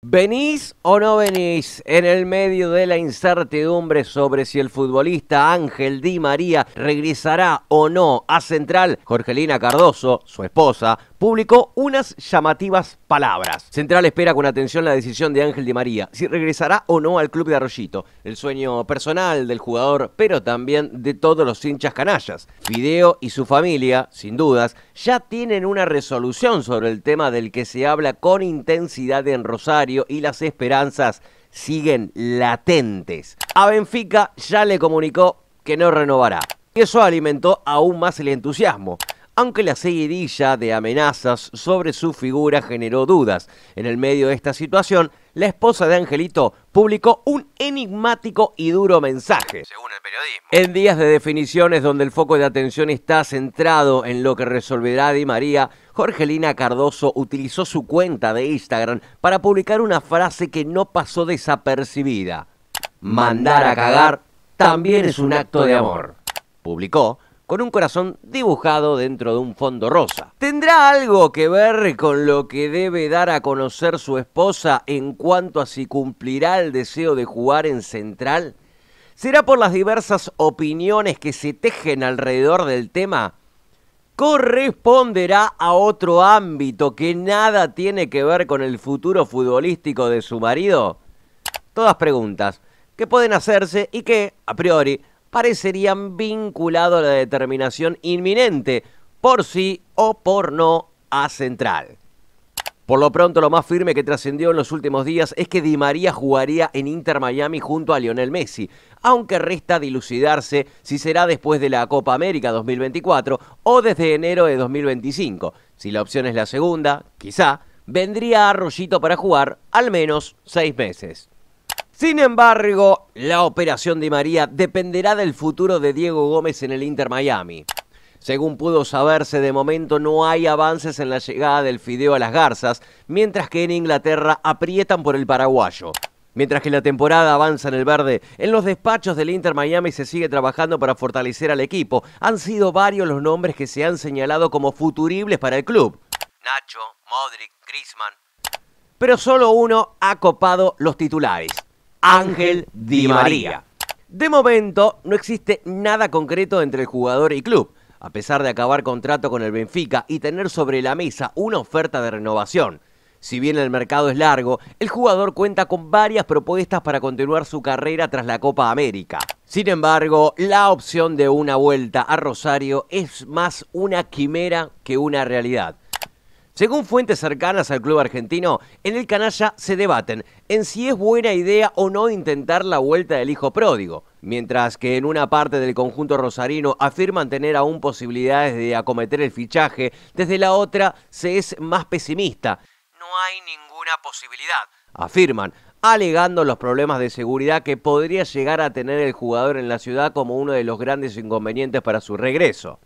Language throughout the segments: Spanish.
¿Venís o no venís? En el medio de la incertidumbre sobre si el futbolista Ángel Di María regresará o no a Central, Jorgelina Cardoso, su esposa, publicó unas llamativas palabras. Central espera con atención la decisión de Ángel Di María, si regresará o no al club de Arroyito, el sueño personal del jugador, pero también de todos los hinchas canallas. Video y su familia, sin dudas, ya tienen una resolución sobre el tema del que se habla con intensidad en Rosario y las esperanzas siguen latentes. A Benfica ya le comunicó que no renovará. Eso alimentó aún más el entusiasmo aunque la seguidilla de amenazas sobre su figura generó dudas. En el medio de esta situación, la esposa de Angelito publicó un enigmático y duro mensaje. Según el periodismo. En días de definiciones donde el foco de atención está centrado en lo que resolverá Di María, Jorgelina Cardoso utilizó su cuenta de Instagram para publicar una frase que no pasó desapercibida. Mandar a cagar también es un acto de amor. Publicó con un corazón dibujado dentro de un fondo rosa. ¿Tendrá algo que ver con lo que debe dar a conocer su esposa en cuanto a si cumplirá el deseo de jugar en Central? ¿Será por las diversas opiniones que se tejen alrededor del tema? corresponderá a otro ámbito que nada tiene que ver con el futuro futbolístico de su marido? Todas preguntas que pueden hacerse y que, a priori, parecerían vinculados a la determinación inminente, por sí o por no, a Central. Por lo pronto, lo más firme que trascendió en los últimos días es que Di María jugaría en Inter Miami junto a Lionel Messi, aunque resta dilucidarse si será después de la Copa América 2024 o desde enero de 2025. Si la opción es la segunda, quizá, vendría a Rollito para jugar al menos seis meses. Sin embargo, la operación de María dependerá del futuro de Diego Gómez en el Inter Miami. Según pudo saberse, de momento no hay avances en la llegada del fideo a las garzas, mientras que en Inglaterra aprietan por el paraguayo. Mientras que la temporada avanza en el verde, en los despachos del Inter Miami se sigue trabajando para fortalecer al equipo. Han sido varios los nombres que se han señalado como futuribles para el club. Nacho, Modric, Grisman. Pero solo uno ha copado los titulares. Ángel Di María. De momento no existe nada concreto entre el jugador y club, a pesar de acabar contrato con el Benfica y tener sobre la mesa una oferta de renovación. Si bien el mercado es largo, el jugador cuenta con varias propuestas para continuar su carrera tras la Copa América. Sin embargo, la opción de una vuelta a Rosario es más una quimera que una realidad. Según fuentes cercanas al club argentino, en el canalla se debaten en si es buena idea o no intentar la vuelta del hijo pródigo, mientras que en una parte del conjunto rosarino afirman tener aún posibilidades de acometer el fichaje, desde la otra se es más pesimista. No hay ninguna posibilidad, afirman, alegando los problemas de seguridad que podría llegar a tener el jugador en la ciudad como uno de los grandes inconvenientes para su regreso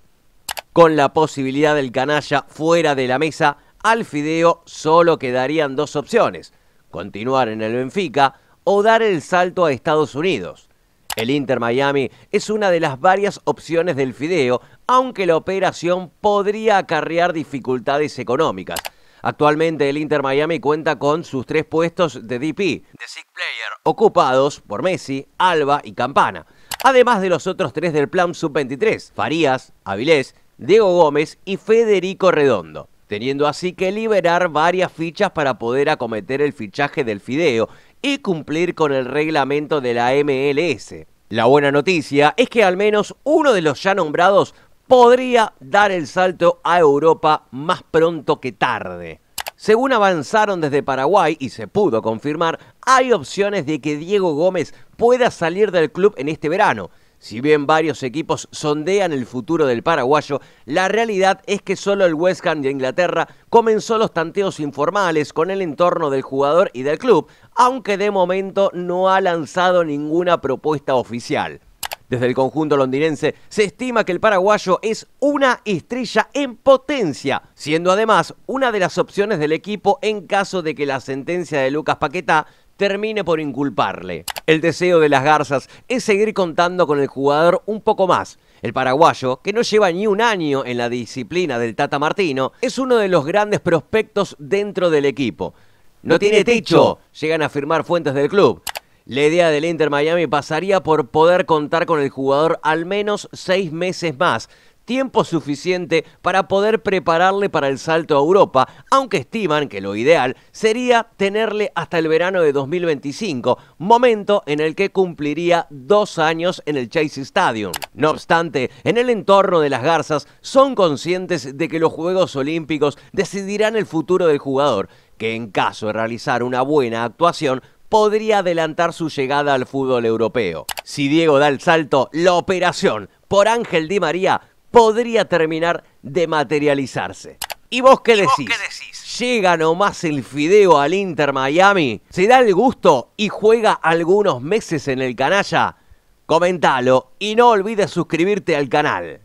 con la posibilidad del canalla fuera de la mesa, al Fideo solo quedarían dos opciones, continuar en el Benfica o dar el salto a Estados Unidos. El Inter Miami es una de las varias opciones del Fideo, aunque la operación podría acarrear dificultades económicas. Actualmente el Inter Miami cuenta con sus tres puestos de DP, de Six Player, ocupados por Messi, Alba y Campana, además de los otros tres del plan sub-23, Farías, Avilés Diego Gómez y Federico Redondo, teniendo así que liberar varias fichas para poder acometer el fichaje del Fideo y cumplir con el reglamento de la MLS. La buena noticia es que al menos uno de los ya nombrados podría dar el salto a Europa más pronto que tarde. Según avanzaron desde Paraguay y se pudo confirmar, hay opciones de que Diego Gómez pueda salir del club en este verano, si bien varios equipos sondean el futuro del paraguayo, la realidad es que solo el West Ham de Inglaterra comenzó los tanteos informales con el entorno del jugador y del club, aunque de momento no ha lanzado ninguna propuesta oficial. Desde el conjunto londinense se estima que el paraguayo es una estrella en potencia, siendo además una de las opciones del equipo en caso de que la sentencia de Lucas Paquetá termine por inculparle. El deseo de las garzas es seguir contando con el jugador un poco más. El paraguayo, que no lleva ni un año en la disciplina del Tata Martino, es uno de los grandes prospectos dentro del equipo. No tiene techo, llegan a firmar fuentes del club. La idea del Inter Miami pasaría por poder contar con el jugador al menos seis meses más, tiempo suficiente para poder prepararle para el salto a Europa, aunque estiman que lo ideal sería tenerle hasta el verano de 2025, momento en el que cumpliría dos años en el Chase Stadium. No obstante, en el entorno de las Garzas son conscientes de que los Juegos Olímpicos decidirán el futuro del jugador, que en caso de realizar una buena actuación podría adelantar su llegada al fútbol europeo. Si Diego da el salto, la operación por Ángel Di María podría terminar de materializarse. ¿Y vos qué decís? ¿Llega nomás el fideo al Inter Miami? ¿Se da el gusto y juega algunos meses en el canalla? Comentalo y no olvides suscribirte al canal.